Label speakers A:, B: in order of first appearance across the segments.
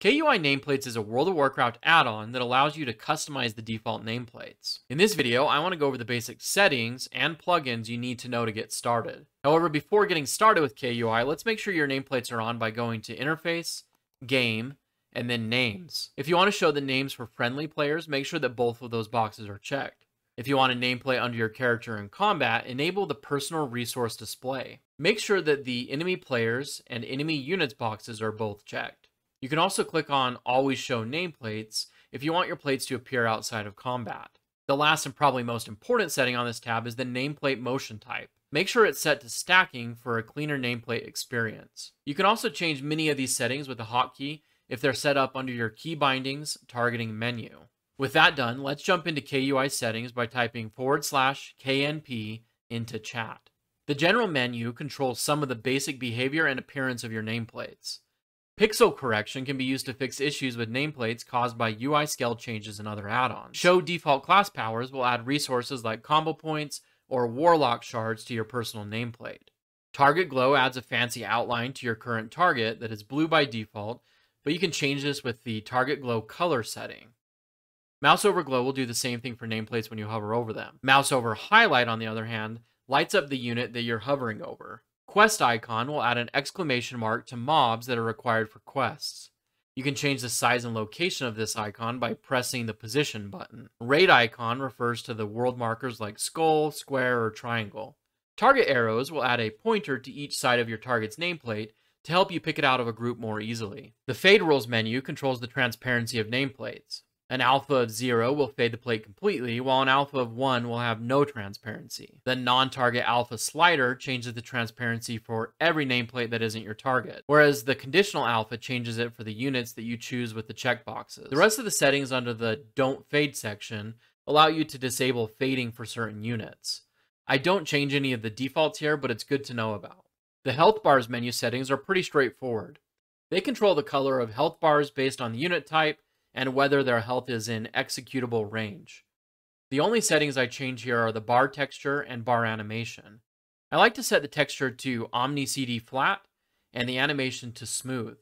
A: KUI Nameplates is a World of Warcraft add-on that allows you to customize the default nameplates. In this video, I want to go over the basic settings and plugins you need to know to get started. However, before getting started with KUI, let's make sure your nameplates are on by going to Interface, Game, and then Names. If you want to show the names for friendly players, make sure that both of those boxes are checked. If you want a nameplate under your character in combat, enable the personal resource display. Make sure that the enemy players and enemy units boxes are both checked. You can also click on Always Show Nameplates if you want your plates to appear outside of combat. The last and probably most important setting on this tab is the nameplate motion type. Make sure it's set to stacking for a cleaner nameplate experience. You can also change many of these settings with a hotkey if they're set up under your key bindings targeting menu. With that done, let's jump into KUI settings by typing forward slash KNP into chat. The general menu controls some of the basic behavior and appearance of your nameplates. Pixel correction can be used to fix issues with nameplates caused by UI scale changes and other add-ons. Show default class powers will add resources like combo points or warlock shards to your personal nameplate. Target glow adds a fancy outline to your current target that is blue by default, but you can change this with the target glow color setting. Mouse over glow will do the same thing for nameplates when you hover over them. Mouse over highlight, on the other hand, lights up the unit that you're hovering over. Quest icon will add an exclamation mark to mobs that are required for quests. You can change the size and location of this icon by pressing the position button. Raid icon refers to the world markers like skull, square, or triangle. Target arrows will add a pointer to each side of your target's nameplate to help you pick it out of a group more easily. The Fade Rules menu controls the transparency of nameplates. An alpha of 0 will fade the plate completely, while an alpha of 1 will have no transparency. The non-target alpha slider changes the transparency for every nameplate that isn't your target, whereas the conditional alpha changes it for the units that you choose with the checkboxes. The rest of the settings under the Don't Fade section allow you to disable fading for certain units. I don't change any of the defaults here, but it's good to know about. The health bars menu settings are pretty straightforward. They control the color of health bars based on the unit type, and whether their health is in executable range. The only settings I change here are the bar texture and bar animation. I like to set the texture to Omni CD flat and the animation to smooth.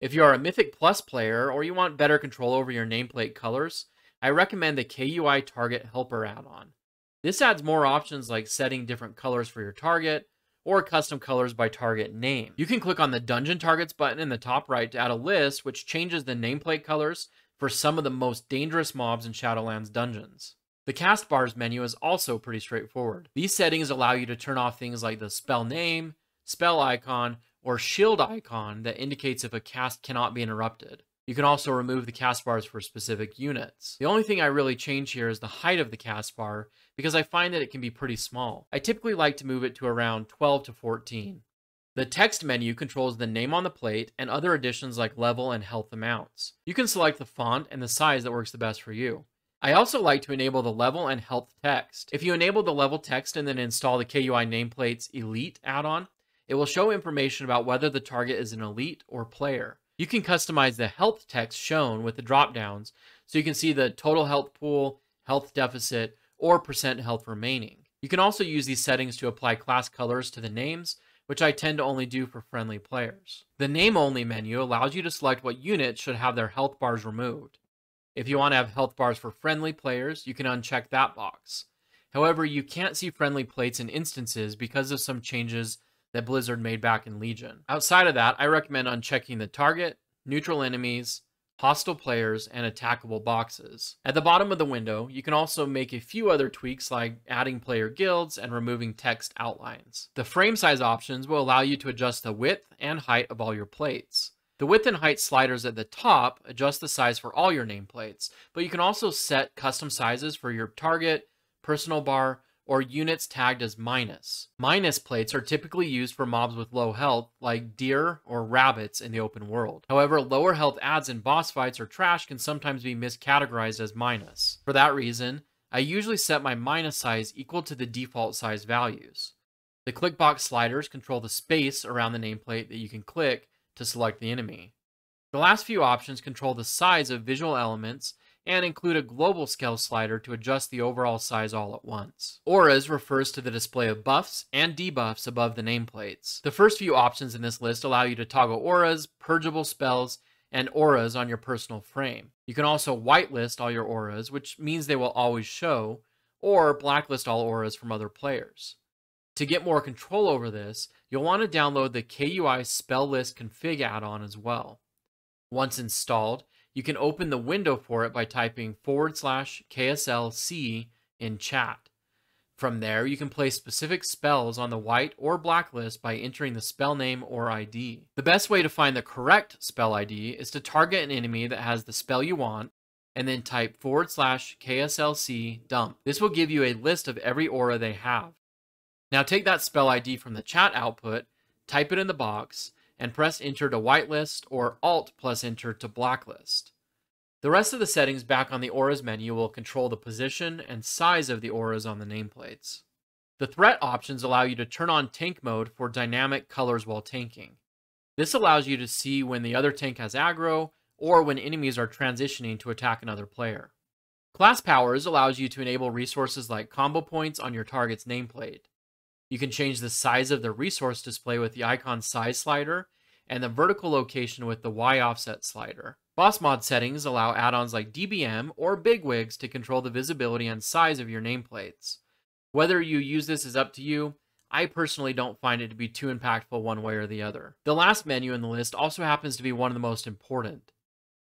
A: If you are a Mythic Plus player or you want better control over your nameplate colors, I recommend the KUI Target Helper add-on. This adds more options like setting different colors for your target, or custom colors by target name. You can click on the Dungeon Targets button in the top right to add a list which changes the nameplate colors for some of the most dangerous mobs in Shadowlands dungeons. The cast bars menu is also pretty straightforward. These settings allow you to turn off things like the spell name, spell icon, or shield icon that indicates if a cast cannot be interrupted. You can also remove the cast bars for specific units. The only thing I really change here is the height of the cast bar because I find that it can be pretty small. I typically like to move it to around 12 to 14. The text menu controls the name on the plate and other additions like level and health amounts. You can select the font and the size that works the best for you. I also like to enable the level and health text. If you enable the level text and then install the KUI Nameplates Elite add-on, it will show information about whether the target is an elite or player. You can customize the health text shown with the drop downs so you can see the total health pool, health deficit, or percent health remaining. You can also use these settings to apply class colors to the names, which I tend to only do for friendly players. The name only menu allows you to select what units should have their health bars removed. If you want to have health bars for friendly players, you can uncheck that box. However, you can't see friendly plates and instances because of some changes that Blizzard made back in Legion. Outside of that, I recommend unchecking the target, neutral enemies, hostile players, and attackable boxes. At the bottom of the window, you can also make a few other tweaks like adding player guilds and removing text outlines. The frame size options will allow you to adjust the width and height of all your plates. The width and height sliders at the top adjust the size for all your nameplates, but you can also set custom sizes for your target, personal bar, or units tagged as minus. Minus plates are typically used for mobs with low health, like deer or rabbits in the open world. However, lower health ads in boss fights or trash can sometimes be miscategorized as minus. For that reason, I usually set my minus size equal to the default size values. The click box sliders control the space around the nameplate that you can click to select the enemy. The last few options control the size of visual elements and include a global scale slider to adjust the overall size all at once. Auras refers to the display of buffs and debuffs above the nameplates. The first few options in this list allow you to toggle auras, purgeable spells, and auras on your personal frame. You can also whitelist all your auras, which means they will always show, or blacklist all auras from other players. To get more control over this, you'll want to download the KUI Spell List Config add-on as well. Once installed, you can open the window for it by typing forward slash KSLC in chat. From there, you can place specific spells on the white or black list by entering the spell name or ID. The best way to find the correct spell ID is to target an enemy that has the spell you want and then type forward slash KSLC dump. This will give you a list of every aura they have. Now take that spell ID from the chat output, type it in the box, and press enter to whitelist or Alt plus enter to blacklist. The rest of the settings back on the Auras menu will control the position and size of the auras on the nameplates. The threat options allow you to turn on tank mode for dynamic colors while tanking. This allows you to see when the other tank has aggro or when enemies are transitioning to attack another player. Class powers allows you to enable resources like combo points on your target's nameplate. You can change the size of the resource display with the icon size slider and the vertical location with the Y offset slider. Boss mod settings allow add-ons like DBM or Bigwigs to control the visibility and size of your nameplates. Whether you use this is up to you, I personally don't find it to be too impactful one way or the other. The last menu in the list also happens to be one of the most important.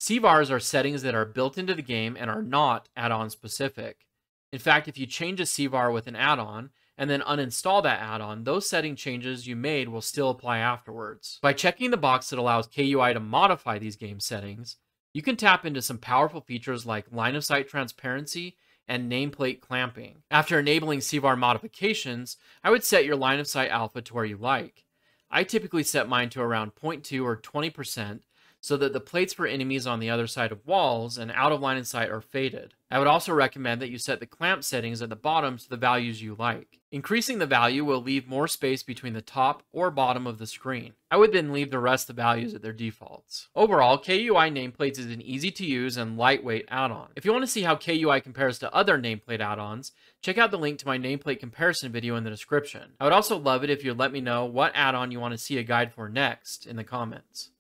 A: CVARs are settings that are built into the game and are not add-on specific. In fact, if you change a CVAR with an add-on, and then uninstall that add-on, those setting changes you made will still apply afterwards. By checking the box that allows KUI to modify these game settings, you can tap into some powerful features like line of sight transparency and nameplate clamping. After enabling CVAR modifications, I would set your line of sight alpha to where you like. I typically set mine to around 0.2 or 20% so that the plates for enemies on the other side of walls and out of line of sight are faded. I would also recommend that you set the clamp settings at the bottom to the values you like. Increasing the value will leave more space between the top or bottom of the screen. I would then leave the rest of the values at their defaults. Overall, KUI nameplates is an easy to use and lightweight add-on. If you want to see how KUI compares to other nameplate add-ons, check out the link to my nameplate comparison video in the description. I would also love it if you'd let me know what add-on you want to see a guide for next in the comments.